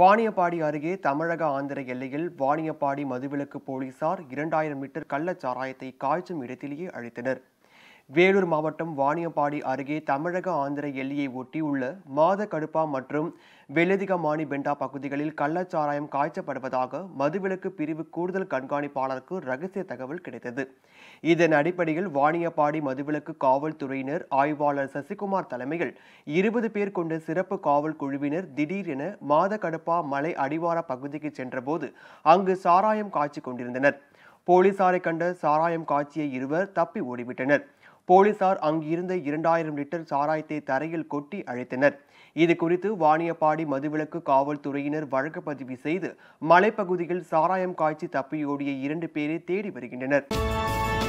வாணியப்பாடி அருகே தமிழக ஆந்திர எல்லையில் வாணியப்பாடி மதுவிலக்கு போலீசார் இரண்டாயிரம் மீட்டர் கள்ளச்சாராயத்தை காய்ச்சும் இடத்திலேயே அழித்தனர் வேலூர் மாவட்டம் வாணியம்பாடி அருகே தமிழக ஆந்திர எல்லையை ஒட்டி உள்ள மாத கடுப்பா மற்றும் வெள்ளதிகமானி பெண்டா பகுதிகளில் கள்ளச்சாராயம் காய்ச்சப்படுவதாக மதுவிலக்கு பிரிவு கூடுதல் கண்காணிப்பாளருக்கு ரகசிய தகவல் கிடைத்தது இதன் அடிப்படையில் வாணியப்பாடி மதுவிலக்கு காவல்துறையினர் ஆய்வாளர் சசிகுமார் தலைமையில் இருபது பேர் கொண்ட சிறப்பு காவல் குழுவினர் திடீரென கடுப்பா மலை அடிவார பகுதிக்கு சென்றபோது அங்கு சாராயம் காய்ச்சி கொண்டிருந்தனர் போலீசாரை கண்ட சாராயம் காய்ச்சிய இருவர் தப்பி ஓடிவிட்டனர் போலீசார் அங்கிருந்த இரண்டாயிரம் லிட்டர் சாராயத்தை தரையில் கொட்டி அழைத்தனர் இது குறித்து வாணியப்பாடி மதுவிலக்கு காவல்துறையினர் வழக்கு பதிவு செய்து மலைப்பகுதியில் சாராயம் காய்ச்சி தப்பியோடிய இரண்டு பேரை தேடி வருகின்றனர்